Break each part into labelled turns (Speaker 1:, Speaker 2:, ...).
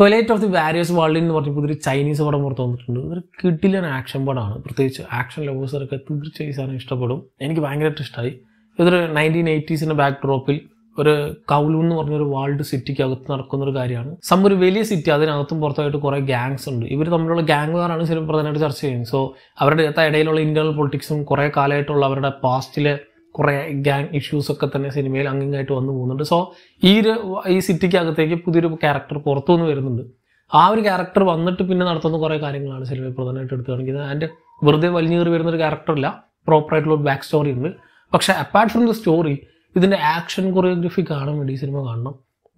Speaker 1: ടൊയലറ്റ് of the various world എന്ന് പറഞ്ഞപ്പോൾ ഇതൊരു ചൈനീസ് പടം പുറത്ത് വന്നിട്ടുണ്ട് ഒരു കിട്ടിലൻ ആക്ഷൻ പടമാണ് പ്രത്യേകിച്ച് ആക്ഷൻ ലവേഴ്സൊക്കെ തീർച്ചയായും സാധനം ഇഷ്ടപ്പെടും എനിക്ക് ഭയങ്കരമായിട്ട് ഇഷ്ടമായി ഇതൊരു നയൻറ്റീൻ എയ്റ്റീസിൻ്റെ ബാക്ക് ഡ്രോപ്പിൽ ഒരു കൗലു എന്ന് പറഞ്ഞൊരു വേൾഡ് സിറ്റിക്കകത്ത് നടക്കുന്ന ഒരു കാര്യമാണ് സം ഒരു വലിയ സിറ്റി അതിനകത്തും പുറത്തായിട്ട് കുറേ ഗ്യാങ്സ് ഉണ്ട് ഇവർ തമ്മിലുള്ള ഗ്യാങ്കാരാണ് ശരി പ്രധാനമായിട്ട് ചർച്ച ചെയ്യുന്നത് സോ അവരുടെ ഇടയിലുള്ള ഇന്റേണൽ പൊളിറ്റിക്സും കുറേ കാലമായിട്ടുള്ള അവരുടെ പാസ്റ്റിലെ കുറേ ഗ്യാങ് ഇഷ്യൂസൊക്കെ തന്നെ സിനിമയിൽ അങ്ങിങ്ങായിട്ട് വന്നു പോകുന്നുണ്ട് സോ ഈ ഒരു ഈ സിറ്റിക്കകത്തേക്ക് പുതിയൊരു ക്യാരക്ടർ പുറത്തു നിന്ന് വരുന്നുണ്ട് ആ ഒരു ക്യാരക്ടർ വന്നിട്ട് പിന്നെ നടത്തുന്ന കുറേ കാര്യങ്ങളാണ് സിനിമയിൽ പ്രധാനമായിട്ട് എടുത്തു കാണിക്കുന്നത് ആൻഡ് വെറുതെ വലിഞ്ഞേറി വരുന്ന ഒരു ക്യാരക്ടറില്ല പ്രോപ്പറായിട്ടുള്ള ഒരു ബാക്ക് സ്റ്റോറി ഉണ്ട് പക്ഷേ അപ്പാർട്ട് ഫ്രം ദ സ്റ്റോറി ഇതിൻ്റെ ആക്ഷൻ കൊറിയോഗ്രഫി കാണാൻ വേണ്ടി ഈ സിനിമ കാണണം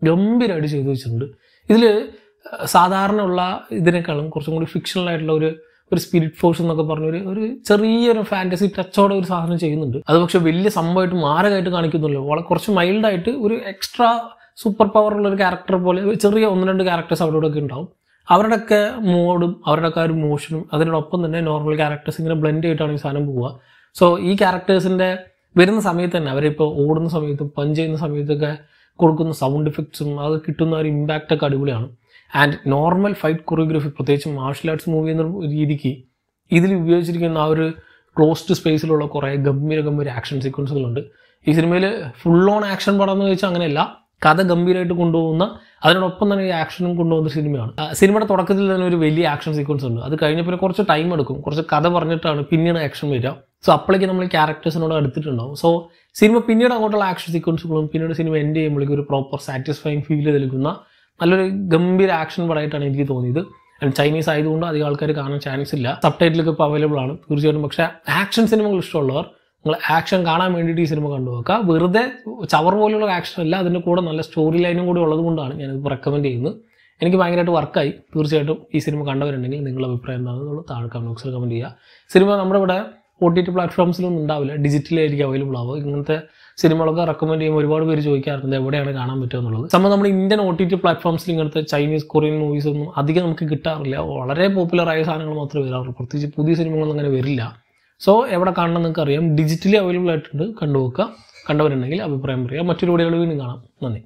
Speaker 1: ഗംഭീരമായിട്ട് ചെയ്തു വെച്ചിട്ടുണ്ട് ഇതിൽ ഉള്ള ഇതിനേക്കാളും കുറച്ചും കൂടി ഫിക്ഷണൽ ആയിട്ടുള്ള ഒരു ഒരു സ്പിരിറ്റ് ഫോഴ്സ് എന്നൊക്കെ പറഞ്ഞ ഒരു ചെറിയൊരു ഫാൻറ്റസി ടച്ചോടെ ഒരു സാധനം ചെയ്യുന്നുണ്ട് അത് പക്ഷെ വലിയ സംഭവമായിട്ട് മാരകമായിട്ട് കാണിക്കുന്നില്ല വളരെ കുറച്ച് മൈൽഡായിട്ട് ഒരു എക്സ്ട്രാ സൂപ്പർ പവർ ഉള്ള ഒരു ക്യാരക്ടർ പോലെ ചെറിയ ഒന്ന് രണ്ട് ക്യാരക്ടേഴ്സ് അവിടെ ഇവിടെ ഒക്കെ ഉണ്ടാവും അവരുടെയൊക്കെ മോഡും അവരുടെയൊക്കെ ഒരു മോഷനും അതിനോടൊപ്പം തന്നെ നോർമൽ ക്യാരക്ടേഴ്സ് ഇങ്ങനെ ബ്ലെൻഡ് ചെയ്തിട്ടാണ് ഈ സാധനം പോവുക സോ ഈ ക്യാരക്ടേഴ്സിൻ്റെ വരുന്ന സമയത്ത് തന്നെ അവരിപ്പോൾ ഓടുന്ന സമയത്തും പഞ്ച് ചെയ്യുന്ന സമയത്തൊക്കെ കൊടുക്കുന്ന സൗണ്ട് എഫക്ട്സും അത് കിട്ടുന്ന ഒരു ഇമ്പാക്റ്റൊക്കെ അടിപൊളിയാണ് ആൻഡ് നോർമൽ ഫൈറ്റ് കൊറിയോഗ്രഫി പ്രത്യേകിച്ച് മാർഷൽ ആർട്സ് മൂവി എന്ന രീതിക്ക് ഇതിൽ ഉപയോഗിച്ചിരിക്കുന്ന ആ ഒരു ക്ലോസ്ഡ് സ്പേസിലുള്ള കുറേ ഗംഭീര ഗംഭീര ആക്ഷൻ സീക്വൻസുകളുണ്ട് ഈ സിനിമയിൽ ഫുൾ ഓൺ ആക്ഷൻ പടം എന്ന് ചോദിച്ചാൽ അങ്ങനെയല്ല കഥ ഗംഭീരമായിട്ട് കൊണ്ടുപോകുന്ന അതിനോടൊപ്പം തന്നെ ഈ ആക്ഷനും കൊണ്ടുപോകുന്ന സിനിമയാണ് സിനിമയുടെ തുടക്കത്തിൽ തന്നെ ഒരു വലിയ ആക്ഷൻ സീക്വൻസ് ഉണ്ട് അത് കഴിഞ്ഞ പിന്നെ കുറച്ച് ടൈം എടുക്കും കുറച്ച് കഥ പറഞ്ഞിട്ടാണ് പിന്നീട് ആക്ഷൻ വരിക സോ അപ്പോഴേക്ക് നമ്മൾ ക്യാരക്ടേഴ്സിനോട് എടുത്തിട്ടുണ്ടാവും സോ സിനിമ പിന്നീട് അങ്ങോട്ടുള്ള ആക്ഷൻ സീക്വൻസുകളും പിന്നീട് സിനിമ എൻഡ് ചെയ്യുമ്പോഴേക്കും ഒരു പ്രോപ്പർ സാറ്റിസ്ഫൈങ് ഫീൽ നൽകുന്ന നല്ലൊരു ഗംഭീര ആക്ഷൻ പടമായിട്ടാണ് എനിക്ക് തോന്നിയത് ആൻഡ് ചൈനീസ് ആയതുകൊണ്ട് അധികം ആൾക്കാർ കാണാൻ ചാൻസ് ഇല്ല സബ് ടൈറ്റിലൊക്കെ ഇപ്പോൾ അവൈലബിൾ ആണ് തീർച്ചയായിട്ടും പക്ഷേ ആക്ഷൻ സിനിമകൾ ഇഷ്ടമുള്ളവർ നിങ്ങൾ ആക്ഷൻ കാണാൻ വേണ്ടിയിട്ട് ഈ സിനിമ കണ്ടു നോക്കുക വെറുതെ ചവർ പോലെയുള്ള ആക്ഷൻ അല്ല അതിൻ്റെ കൂടെ നല്ല സ്റ്റോറി ലൈനും കൂടി ഉള്ളത് കൊണ്ടാണ് ഞാനിത് റെക്കമെൻഡ് ചെയ്യുന്നത് എനിക്ക് ഭയങ്കരമായിട്ട് വർക്കായി തീർച്ചയായിട്ടും ഈ സിനിമ കണ്ടവരുണ്ടെങ്കിൽ നിങ്ങളുടെ അഭിപ്രായം എന്താണെന്നുള്ള താഴെ കമൻറ്റ് ബോക്സിൽ കമൻറ്റ് ചെയ്യുക സിനിമ നമ്മുടെ ഇവിടെ ഒ ടി ടി പ്ലാറ്റ്ഫോംസിലൊന്നും ഉണ്ടാവില്ല ഡിജിറ്റലായിരിക്കും അവൈലബിൾ ആവുക ഇങ്ങനത്തെ സിനിമകളൊക്കെ റെക്കമെൻഡ് ചെയ്യുമ്പോൾ ഒരുപാട് പേര് ചോദിക്കാറുണ്ട് എവിടെയാണ് കാണാൻ പറ്റുക എന്നുള്ളത് സംഭവം നമ്മുടെ ഇന്ത്യൻ ഒ ടി ടി പ്ലാറ്റ്ഫോംസിൽ ഇങ്ങനത്തെ ചൈനീസ് കൊറിയൻ മൂവീസ് ഒന്നും അധികം നമുക്ക് കിട്ടാറില്ല വളരെ പോപ്പുലറായ സാധനങ്ങൾ മാത്രമേ വരാറുള്ളൂ പ്രത്യേകിച്ച് പുതിയ സിനിമകളൊന്നും അങ്ങനെ വരില്ല സോ എവിടെ കാണണം നിങ്ങൾക്ക് അറിയാം ഡിജിറ്റലി അവൈലബിൾ ആയിട്ടുണ്ട് കണ്ടുപോക്കുക കണ്ടവരുണ്ടെങ്കിൽ അഭിപ്രായം പറയുക മറ്റൊരു വീഡിയോകൾ വീണ്ടും കാണാം നന്ദി